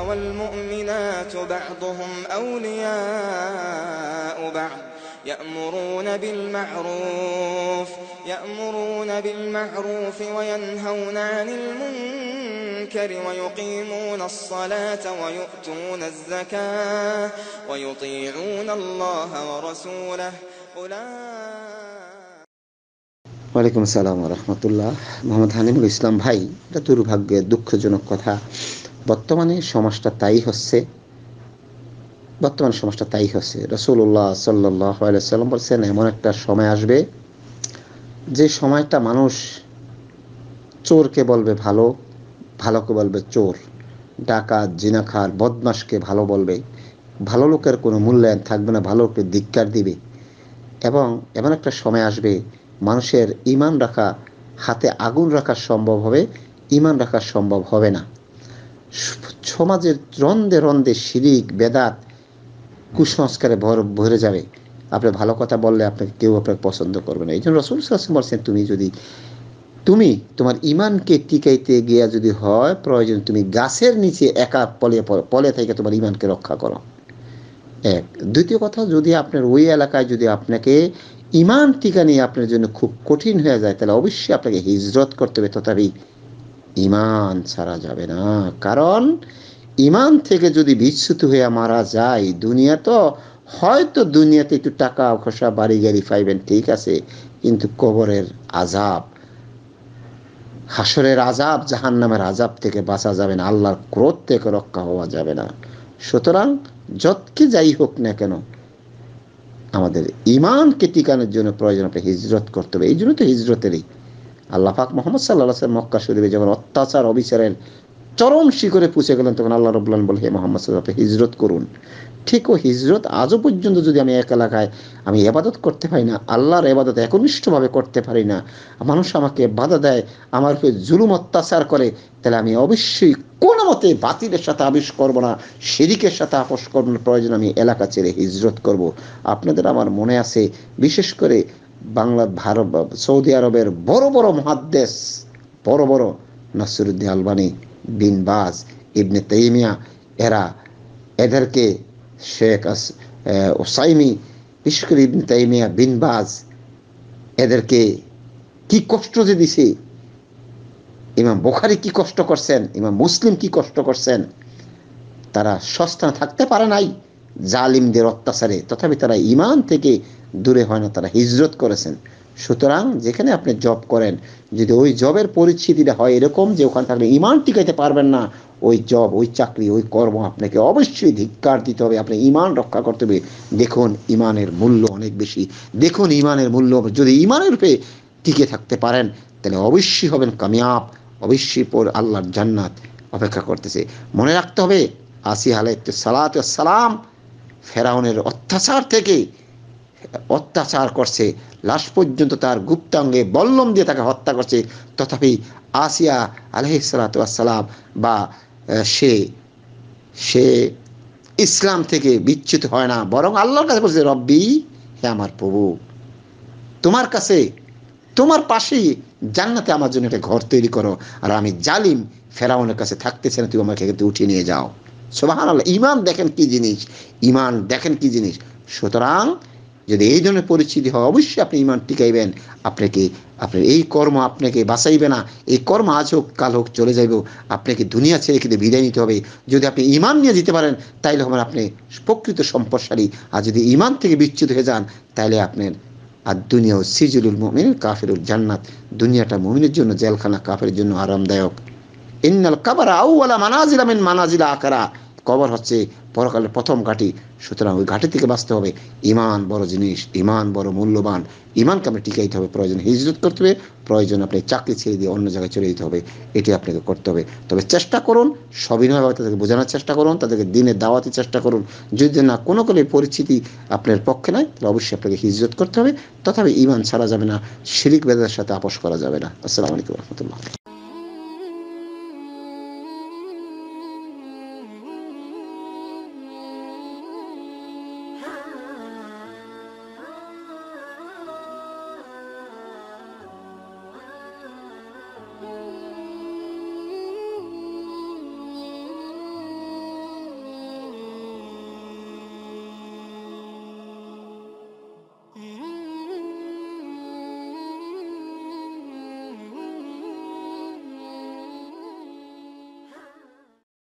والمؤمنات بعضهم أولياء بعض يأمرون بالمعروف يأمرون بالمعروف وينهون عن المنكر ويقيمون الصلاة ويؤتون الزكاة ويطيعون الله ورسوله أولئك ওয়ালাইকুম আসসালাম রহমতুল্লাহ মোহাম্মদ হানিমুল ইসলাম ভাই এটা দুর্ভাগ্যের দুঃখজনক কথা বর্তমানে সমাজটা তাই হচ্ছে বর্তমান সমাজটা তাই হচ্ছে রসুল্লাহ সাল্লাহ সাল্লাম বলছেন এমন একটা সময় আসবে যে সময়টা মানুষ চোরকে বলবে ভালো ভালোকে বলবে চোর ডাকাত জিনাখার বদমাসকে ভালো বলবে ভালো লোকের কোনো মূল্যায়ন থাকবে না ভালো লোকের ধিক্কার দিবে এবং এমন একটা সময় আসবে মানুষের ইমান রাখা হাতে আগুন রাখা সম্ভব হবে ইমান রাখা সম্ভব হবে না সমাজের রন্ধে রন্ধে শিরিক বেদাত কুসংস্কারে ভর ভরে যাবে আপনি ভালো কথা বললে আপনাকে কেউ আপনাকে পছন্দ করবে না এই জন্য রসুল বলছেন তুমি যদি তুমি তোমার ইমানকে টিকাইতে গিয়া যদি হয় প্রয়োজন তুমি গাছের নিচে একা পলে পলে থেকে তোমার ইমানকে রক্ষা করো এক দ্বিতীয় কথা যদি আপনার ওই এলাকায় যদি আপনাকে ইমান টিকা নিয়ে আপনার জন্য খুব কঠিন হয়ে যায় তাহলে অবশ্যই আপনাকে হিজরত করতে হবে তথাপি ইমান ছাড়া যাবে না কারণ ইমান থেকে যদি বিচ্যুত হয়ে মারা যায় দুনিয়া তো হয়তো দুনিয়াতে একটু টাকা খসা বাড়ি গাড়ি পাইবেন ঠিক আছে কিন্তু কবরের আজাব হাসরের আজাব জাহান নামের আজাব থেকে বাঁচা যাবে না আল্লাহর ক্রোধ থেকে রক্ষা হওয়া যাবে না সুতরাং যতকে যাই হোক না কেন আমাদের ইমানকে টিকানোর জন্য প্রয়োজন হিজরত করতে হবে এই জন্য তো হিজরতেরই আল্লাহাক মোহাম্মদ সাল্লাহ মক্কা শরীফে যখন অত্যাচার অবিচারের চরম শিখরে পুষে গেলেন তখন আল্লাহ রবুল্লান বলে হে মোহাম্মদ সাল্লাহ হিজরত করুন ঠিক ও হিজরত আজও পর্যন্ত যদি আমি এক এলাকায় আমি এবাদত করতে পারি না আল্লাহর এবাদত একনিষ্ঠভাবে করতে পারি না মানুষ আমাকে বাধা দেয় আমার উপরে জুলুম অত্যাচার করে তাহলে আমি অবশ্যই কোনো মতে বাতিলের সাথে আবিষ করবো না সেদিকের সাথে আপোষ করবো প্রয়োজন আমি এলাকা ছেড়ে হিজরত করব আপনাদের আমার মনে আছে বিশেষ করে বাংলা ভারত সৌদি আরবের বড় বড় মহাদ্দেশ বড় বড় নাসিরুদ্দিন আলবানি বিন বাজ ইবনে তেইমিয়া এরা এদেরকে শেখ ওসাইমি বিশেষ করে ইবনে তাইমিয়া বিন বাজ এদেরকে কি কষ্ট যে দিছে ইমাম বোখারি কি কষ্ট করছেন ইমাম মুসলিম কি কষ্ট করছেন তারা সস্তা থাকতে পারে নাই জালিমদের অত্যাচারে তথাপি তারা ইমান থেকে দূরে হয় না তারা হিজরত করেছেন সুতরাং যেখানে আপনি জব করেন যদি ওই জবের পরিস্থিতিটা হয় এরকম যে ওখানে থাকলে ইমান টিকাইতে পারবেন না ওই জব ওই চাকরি ওই কর্ম আপনাকে অবশ্যই ধিক্কার দিতে হবে আপনি ইমান রক্ষা করতে হবে দেখুন ইমানের মূল্য অনেক বেশি দেখুন ইমানের মূল্য যদি ইমানের রূপে টিকে থাকতে পারেন তাহলে অবশ্যই হবেন কামিয়াব অবশ্যই পর আল্লাহর জান্নাত অপেক্ষা করতেছে মনে রাখতে হবে আসি হালে সালাত সালাম ফেরাউনের অত্যাচার থেকে অত্যাচার করছে লাশ পর্যন্ত তার গুপ্তাঙ্গে বল্লম দিয়ে তাকে হত্যা করছে তথাপি আসিয়া আলহিসালাতাম বা সে সে ইসলাম থেকে বিচ্ছুত হয় না বরং আল্লাহর কাছে বলছে রব্বি হে আমার প্রভু তোমার কাছে তোমার পাশেই জান্নাতে আমার জন্য একটা ঘর তৈরি করো আর আমি জালিম ফেরাউনের কাছে থাকতেছে না তুই আমাকে কিন্তু উঠিয়ে নিয়ে যাও সোবাহান আল্লাহ ইমান দেখেন কি জিনিস ইমান দেখেন কি জিনিস সুতরাং যদি এই ধরনের পরিস্থিতি হয় অবশ্যই আপনি ইমান টিকাইবেন আপনাকে আপনার এই কর্ম আপনাকে বাঁচাইবে না এই কর্ম আজ হোক কাল হোক চলে যাইব আপনাকে দুনিয়া ছেড়ে কিন্তু বিদায় নিতে হবে যদি আপনি ইমান নিয়ে যেতে পারেন তাইলে হবেন আপনি প্রকৃত সম্পদশালী আর যদি ইমান থেকে বিচ্যুত হয়ে যান তাহলে আপনার আর দুনিয়াও সিজুলুল মমিন কাফেরুল জান্নাত দুনিয়াটা মমিনের জন্য জেলখানা কাফের জন্য আরামদায়ক ইন্নাল কাবার আউওয়ালা মানাজিলা মিন মানাজিলা আকারা কবর হচ্ছে পরকালের প্রথম ঘাঁটি সুতরাং ওই ঘাঁটি থেকে বাঁচতে হবে ইমান বড় জিনিস ইমান বড় মূল্যবান ইমানকে আপনি টিকাইতে হবে প্রয়োজন হিজরত করতে হবে প্রয়োজন আপনি চাকরি ছেড়ে দিয়ে অন্য জায়গায় চলে যেতে হবে এটি আপনাকে করতে হবে তবে চেষ্টা করুন সবিনয়ভাবে তাদেরকে বোঝানোর চেষ্টা করুন তাদেরকে দিনে দাওয়াতে চেষ্টা করুন যদি না কোনো কোনো পরিস্থিতি আপনার পক্ষে নয় তাহলে অবশ্যই আপনাকে হিজরত করতে হবে তথাপি ইমান ছাড়া যাবে না শিরিক বেদার সাথে আপোষ করা যাবে না আসসালামু আলাইকুম রহমতুল্লাহ